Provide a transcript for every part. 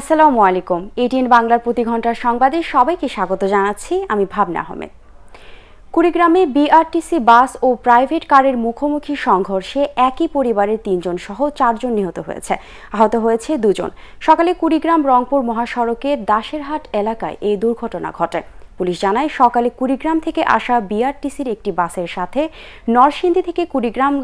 আসসালামু আলাইকুম এটিএন বাংলার প্রতি ঘন্টার সংবাদে সবাইকে স্বাগত জানাচ্ছি আমি ভাবনা আহমেদ কুড়িগ্রামে বিআরটিসি বাস ও প্রাইভেট কারের মুখোমুখি সংঘর্ষে একই পরিবারের তিনজন সহ চারজন নিহত হয়েছে আহত হয়েছে দুজন সকালে কুড়িগ্রাম রংপুর মহাসড়কের দাসেরহাট এলাকায় এই দুর্ঘটনা ঘটে পুলিশ জানায় সকালে কুড়িগ্রাম থেকে আসা বিআরটিসির একটি বাসের সাথে নরসিংদী থেকে কুড়িগ্রাম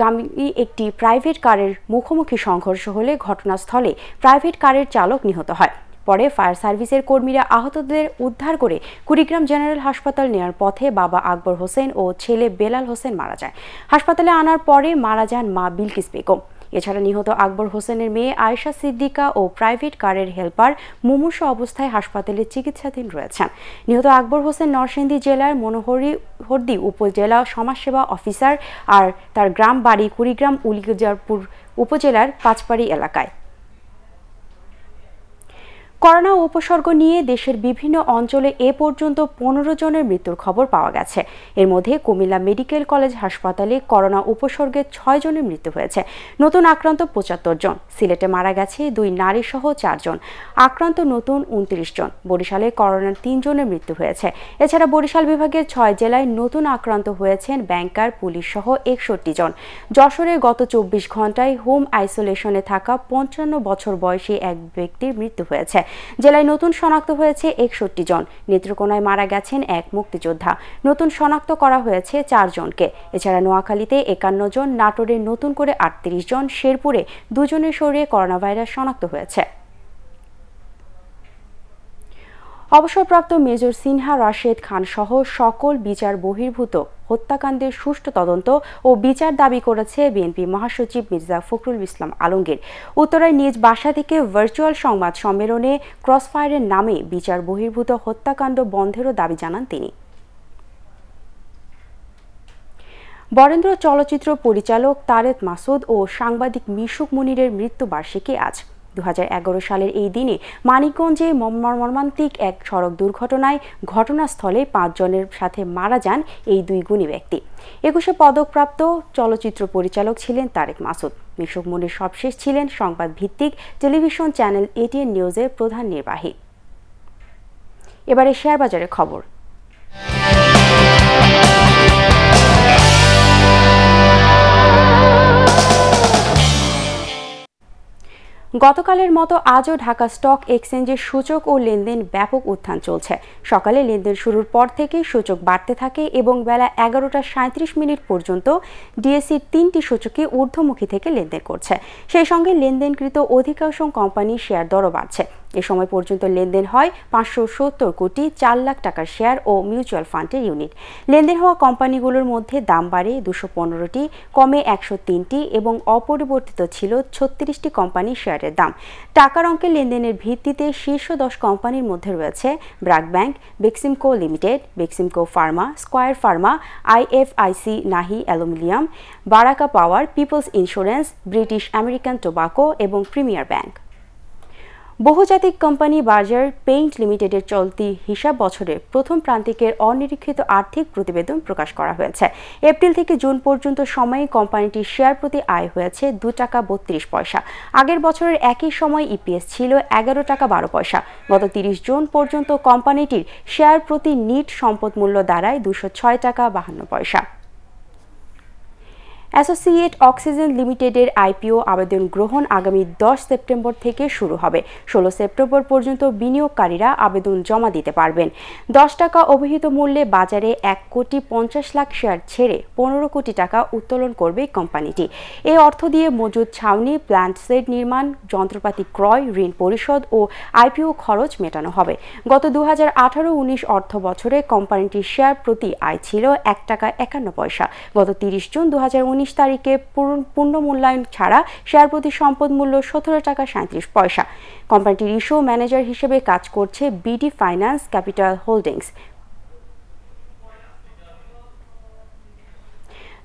গামী একটি প্রাইভেট কারের মুখোমুখি সংঘর্ষ হলে ঘটনাস্থলে প্রাইভেট কারের চালক নিহত হয় পরে ফায়ার সার্ভিসের কর্মীরা আহতদের উদ্ধার করে কুড়িগ্রাম জেনারেল হাসপাতাল নেওয়ার পথে বাবা আকবর হোসেন ও ছেলে বেলাল হোসেন মারা যায় হাসপাতালে আনার পরে মারা যান মা বিলকিস বেগম এছাড়া নিহত আকবর হোসেনের মেয়ে আয়েশা সিদ্দিকা ও প্রাইভেট কারের হেল্পার মুমূর্ষ অবস্থায় হাসপাতালে চিকিৎসাধীন রয়েছেন নিহত আকবর হোসেন নরসিংদী জেলার মনোহরি হর্দি উপজেলা সমাজসেবা অফিসার আর তার গ্রাম বাড়ি কুড়িগ্রাম উলিজারপুর উপজেলার পাঁচপাড়ি এলাকায় করোনা উপসর্গ নিয়ে দেশের বিভিন্ন অঞ্চলে এ পর্যন্ত পনেরো জনের মৃত্যুর খবর পাওয়া গেছে এর মধ্যে কুমিল্লা মেডিকেল কলেজ হাসপাতালে করোনা উপসর্গে ছয় জনের মৃত্যু হয়েছে নতুন আক্রান্ত পঁচাত্তর জন সিলেটে মারা গেছে দুই নারী সহ চারজন আক্রান্ত নতুন উনত্রিশ জন বরিশালে করোনার তিনজনের মৃত্যু হয়েছে এছাড়া বরিশাল বিভাগের ছয় জেলায় নতুন আক্রান্ত হয়েছেন ব্যাংকার পুলিশ সহ একষট্টি জন যশোরে গত চব্বিশ ঘন্টায় হোম আইসোলেশনে থাকা পঞ্চান্ন বছর বয়সী এক ব্যক্তির মৃত্যু হয়েছে জেলায় নতুন শনাক্ত হয়েছে একষট্টি জন নেত্রকোনায় মারা গেছেন এক মুক্তিযোদ্ধা নতুন শনাক্ত করা হয়েছে চারজনকে এছাড়া নোয়াখালীতে একান্ন জন নাটোরে নতুন করে আটত্রিশ জন শেরপুরে দুজনের শরীরে করোনাভাইরাস শনাক্ত হয়েছে অবসরপ্রাপ্ত মেজর সিনহা রাশেদ খান সহ সকল বিচার বহির্ভূত হত্যাকাণ্ডের সুষ্ঠু তদন্ত ও বিচার দাবি করেছে বিএনপি মহাসচিব মির্জা ফখরুল ইসলাম আলমগীর উত্তরায় নিজ বাসা থেকে ভার্চুয়াল সংবাদ সম্মেলনে ক্রসফায়ারের নামে বিচার বহির্ভূত হত্যাকাণ্ড বন্ধেরও দাবি জানান তিনি বরেন্দ্র চলচ্চিত্র পরিচালক তারেক মাসুদ ও সাংবাদিক মিশুক মনিরের মৃত্যুবার্ষিকী আজ দু সালের এই দিনে মানিকগঞ্জে মর্মান্তিক এক সড়ক দুর্ঘটনায় ঘটনাস্থলে পাঁচজনের সাথে মারা যান এই দুই গুণী ব্যক্তি একুশে পদকপ্রাপ্ত চলচ্চিত্র পরিচালক ছিলেন তারেক মাসুদ মিশক মনির সবশেষ ছিলেন সংবাদ ভিত্তিক টেলিভিশন চ্যানেল এটিএন নিউজের প্রধান নির্বাহী এবারে শেয়ার বাজারের খবর গতকালের মতো আজও ঢাকা স্টক এক্সচেঞ্জের সূচক ও লেনদেন ব্যাপক উত্থান চলছে সকালে লেনদেন শুরুর পর থেকে সূচক বাড়তে থাকে এবং বেলা এগারোটা সাঁত্রিশ মিনিট পর্যন্ত ডিএসসির তিনটি সূচকে ঊর্ধ্বমুখী থেকে লেনদেন করছে সেই সঙ্গে লেনদেনকৃত অধিকাংশ কোম্পানির শেয়ার দরও বাড়ছে এ সময় পর্যন্ত লেনদেন হয় পাঁচশো সত্তর কোটি চার লাখ টাকার শেয়ার ও মিউচুয়াল ফান্ডের ইউনিট লেনদেন হওয়া কোম্পানিগুলোর মধ্যে দাম বাড়ে দুশো পনেরোটি কমে একশো তিনটি এবং অপরিবর্তিত ছিল ছত্রিশটি কোম্পানির শেয়ারের দাম টাকার অঙ্কের লেনদেনের ভিত্তিতে শীর্ষ দশ কোম্পানির মধ্যে রয়েছে BRAC bank Beximco limited Beximco pharma square pharma IFIC Nahee aluminium Baraka power peoples insurance British American tobacco এবং প্রিমিয়ার ব্যাংক বহুজাতিক কোম্পানি বাজার পেইন্ট লিমিটেডের চলতি হিসাব বছরের প্রথম প্রান্তিকের অনিরীক্ষিত আর্থিক প্রতিবেদন প্রকাশ করা হয়েছে এপ্রিল থেকে জুন পর্যন্ত সময়ে কোম্পানিটির শেয়ার প্রতি আয় হয়েছে দু টাকা বত্রিশ পয়সা আগের বছরের একই সময় ইপিএস e ছিল এগারো টাকা বারো পয়সা গত তিরিশ জুন পর্যন্ত কোম্পানিটির শেয়ার প্রতি নিট সম্পদ মূল্য দাঁড়ায় দুশো ছয় টাকা বাহান্ন পয়সা অ্যাসোসিয়েট অক্সিজেন লিমিটেডের আইপিও আবেদন গ্রহণ আগামী দশ সেপ্টেম্বর থেকে শুরু হবে ষোলো সেপ্টেম্বর পর্যন্ত বিনিয়োগকারীরা আবেদন জমা দিতে পারবেন দশ টাকা অভিহিত মূল্যে বাজারে এক কোটি পঞ্চাশ লাখ শেয়ার ছেড়ে পনেরো কোটি টাকা উত্তোলন করবে কোম্পানিটি এই অর্থ দিয়ে মজুদ ছাউনি প্ল্যান্ট সেট নির্মাণ যন্ত্রপাতি ক্রয় ঋণ পরিশোধ ও আইপিও খরচ মেটানো হবে গত দু হাজার আঠারো উনিশ অর্থ বছরে কোম্পানিটির শেয়ার প্রতি আয় ছিল এক টাকা একান্ন পয়সা গত তিরিশ জুন দু উনিশ তারিখে পূর্ণ মূল্যায়ন ছাড়া শেয়ার প্রতি সম্পদ মূল্য সতেরো টাকা সাঁত্রিশ পয়সা কোম্পানিটির ইস্যু ম্যানেজার হিসেবে কাজ করছে বিডি ফাইন্যান্স ক্যাপিটাল হোল্ডিংস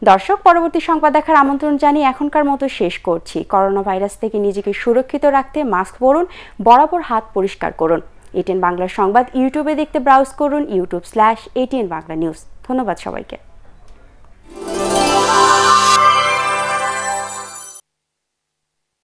দর্শক পরবর্তী সংবাদ দেখার আমন্ত্রণ জানিয়ে এখনকার মতো শেষ করছি করোনা ভাইরাস থেকে নিজেকে সুরক্ষিত রাখতে মাস্ক পরুন বরাবর হাত পরিষ্কার করুন এটিএন বাংলার সংবাদ ইউটিউবে দেখতে ব্রাউজ করুন YouTube slash ATN Bangla news ধন্যবাদ সবাইকে